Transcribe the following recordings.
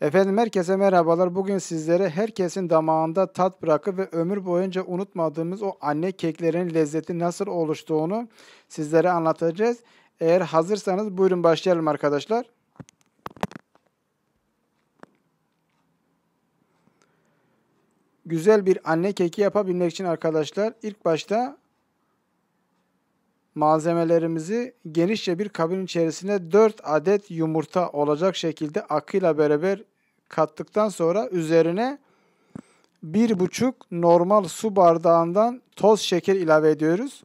Efendim herkese merhabalar. Bugün sizlere herkesin damağında tat bırakıp ve ömür boyunca unutmadığımız o anne keklerin lezzeti nasıl oluştuğunu sizlere anlatacağız. Eğer hazırsanız buyurun başlayalım arkadaşlar. Güzel bir anne keki yapabilmek için arkadaşlar ilk başta malzemelerimizi genişçe bir kabın içerisine 4 adet yumurta olacak şekilde akıyla beraber kattıktan sonra üzerine 1,5 normal su bardağından toz şeker ilave ediyoruz.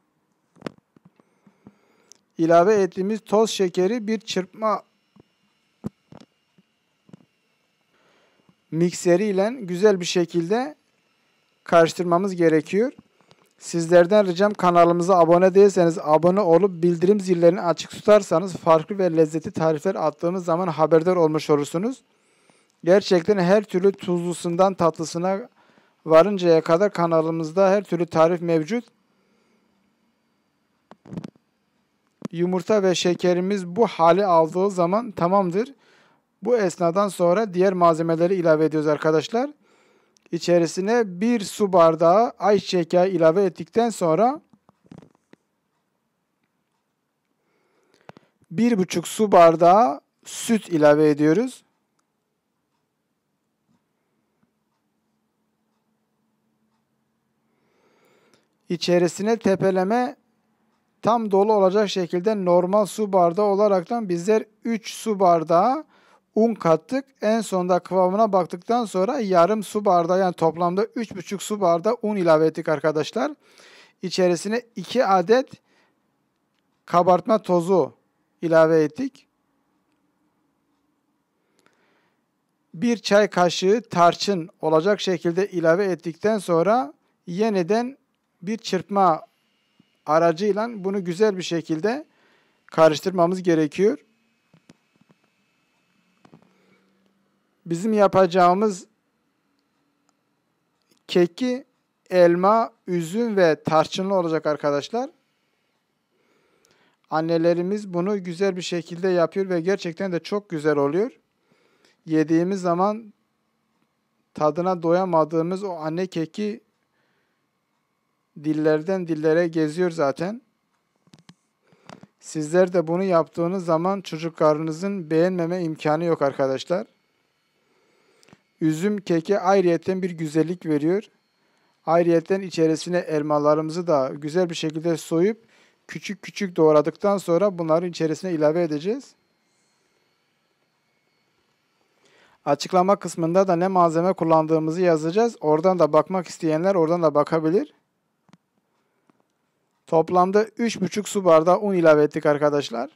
İlave ettiğimiz toz şekeri bir çırpma mikseriyle güzel bir şekilde karıştırmamız gerekiyor. Sizlerden ricam kanalımıza abone değilseniz abone olup bildirim zillerini açık tutarsanız farklı ve lezzetli tarifler attığımız zaman haberdar olmuş olursunuz. Gerçekten her türlü tuzlusundan tatlısına varıncaya kadar kanalımızda her türlü tarif mevcut. Yumurta ve şekerimiz bu hali aldığı zaman tamamdır. Bu esnadan sonra diğer malzemeleri ilave ediyoruz arkadaşlar içerisine bir su bardağı ayçiçek yağı ilave ettikten sonra bir buçuk su bardağı süt ilave ediyoruz. İçerisine tepeleme tam dolu olacak şekilde normal su bardağı olaraktan bizler 3 su bardağı un kattık. En sonda kıvamına baktıktan sonra yarım su bardağı yani toplamda 3,5 su bardağı un ilave ettik arkadaşlar. İçerisine 2 adet kabartma tozu ilave ettik. 1 çay kaşığı tarçın olacak şekilde ilave ettikten sonra yeniden bir çırpma aracıyla bunu güzel bir şekilde karıştırmamız gerekiyor. Bizim yapacağımız keki elma, üzüm ve tarçınlı olacak arkadaşlar. Annelerimiz bunu güzel bir şekilde yapıyor ve gerçekten de çok güzel oluyor. Yediğimiz zaman tadına doyamadığımız o anne keki dillerden dillere geziyor zaten. Sizler de bunu yaptığınız zaman çocuklarınızın beğenmeme imkanı yok arkadaşlar. Üzüm keke ayrıyeten bir güzellik veriyor. Ayrıyeten içerisine elmalarımızı da güzel bir şekilde soyup küçük küçük doğradıktan sonra bunları içerisine ilave edeceğiz. Açıklama kısmında da ne malzeme kullandığımızı yazacağız. Oradan da bakmak isteyenler oradan da bakabilir. Toplamda 3,5 su bardağı un ilave ettik arkadaşlar.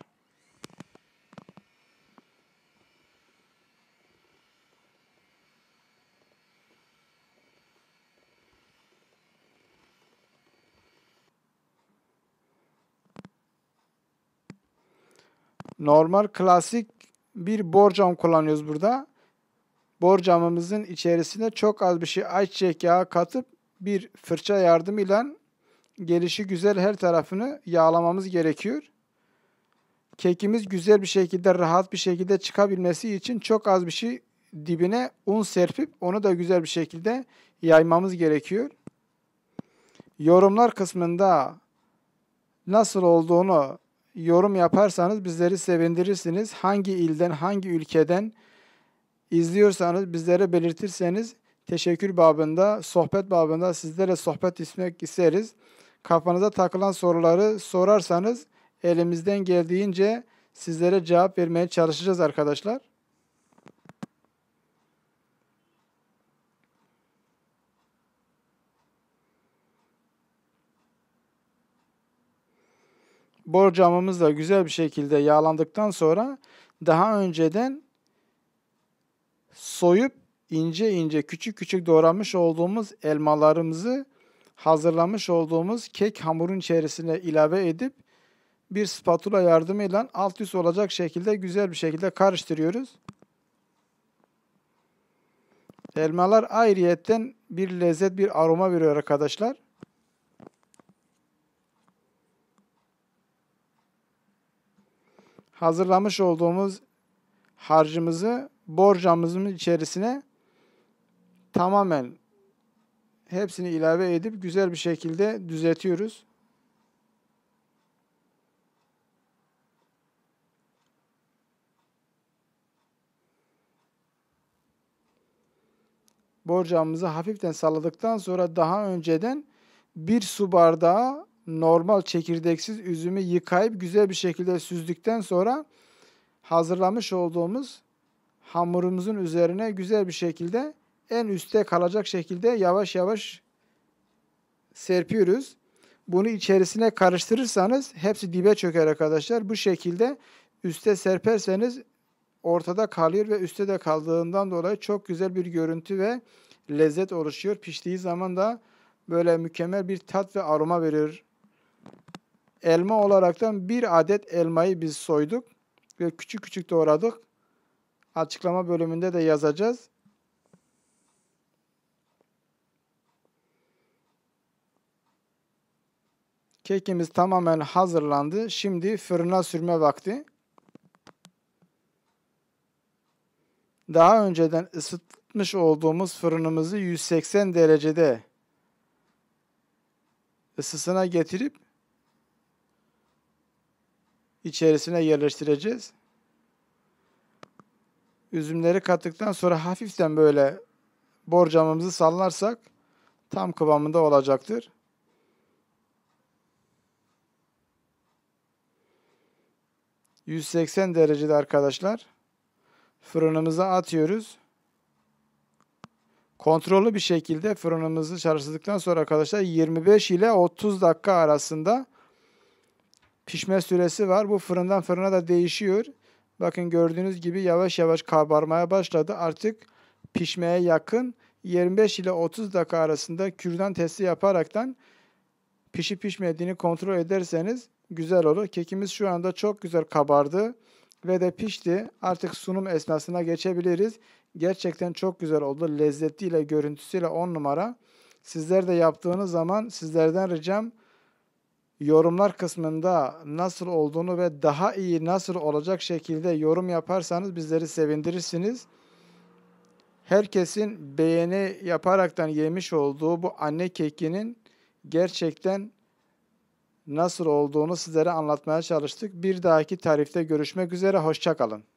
Normal klasik bir borcam kullanıyoruz burada. Borcamımızın içerisine çok az bir şey ayçiçek yağı katıp bir fırça yardımıyla gelişi güzel her tarafını yağlamamız gerekiyor. Kekimiz güzel bir şekilde, rahat bir şekilde çıkabilmesi için çok az bir şey dibine un serpip onu da güzel bir şekilde yaymamız gerekiyor. Yorumlar kısmında nasıl olduğunu yorum yaparsanız bizleri sevindirirsiniz. Hangi ilden, hangi ülkeden izliyorsanız bizlere belirtirseniz teşekkür babında, sohbet babında sizlere sohbet etmek isteriz. Kafanıza takılan soruları sorarsanız elimizden geldiğince sizlere cevap vermeye çalışacağız arkadaşlar. borcamımız da güzel bir şekilde yağlandıktan sonra daha önceden soyup ince ince küçük küçük doğramış olduğumuz elmalarımızı hazırlamış olduğumuz kek hamurun içerisine ilave edip bir spatula yardımıyla alt üst olacak şekilde güzel bir şekilde karıştırıyoruz. Elmalar ayrıyetten bir lezzet, bir aroma veriyor arkadaşlar. hazırlamış olduğumuz harcımızı borcamızın içerisine tamamen hepsini ilave edip güzel bir şekilde düzeltiyoruz. Borcamızı hafiften salladıktan sonra daha önceden bir su bardağı normal çekirdeksiz üzümü yıkayıp güzel bir şekilde süzdükten sonra hazırlamış olduğumuz hamurumuzun üzerine güzel bir şekilde en üste kalacak şekilde yavaş yavaş serpiyoruz. Bunu içerisine karıştırırsanız hepsi dibe çöker arkadaşlar. Bu şekilde üste serperseniz ortada kalıyor ve üstte de kaldığından dolayı çok güzel bir görüntü ve lezzet oluşuyor. Piştiği zaman da böyle mükemmel bir tat ve aroma veriyor elma olaraktan bir adet elmayı biz soyduk ve küçük küçük doğradık. Açıklama bölümünde de yazacağız. Kekimiz tamamen hazırlandı. Şimdi fırına sürme vakti. Daha önceden ısıtmış olduğumuz fırınımızı 180 derecede ısısına getirip içerisine yerleştireceğiz. Üzümleri kattıktan sonra hafiften böyle borcamımızı sallarsak tam kıvamında olacaktır. ...180 derecede arkadaşlar... ...fırınımıza atıyoruz. Kontrollü bir şekilde fırınımızı çalıştırdıktan sonra arkadaşlar... ...25 ile 30 dakika arasında pişme süresi var. Bu fırından fırına da değişiyor. Bakın gördüğünüz gibi yavaş yavaş kabarmaya başladı. Artık pişmeye yakın 25 ile 30 dakika arasında kürdan testi yaparaktan pişip pişmediğini kontrol ederseniz güzel olur. Kekimiz şu anda çok güzel kabardı ve de pişti. Artık sunum esnasına geçebiliriz. Gerçekten çok güzel oldu. Lezzetiyle, görüntüsüyle 10 numara. Sizler de yaptığınız zaman sizlerden ricam yorumlar kısmında nasıl olduğunu ve daha iyi nasıl olacak şekilde yorum yaparsanız bizleri sevindirirsiniz. Herkesin beğeni yaparaktan yemiş olduğu bu anne kekinin gerçekten nasıl olduğunu sizlere anlatmaya çalıştık. Bir dahaki tarifte görüşmek üzere, hoşçakalın.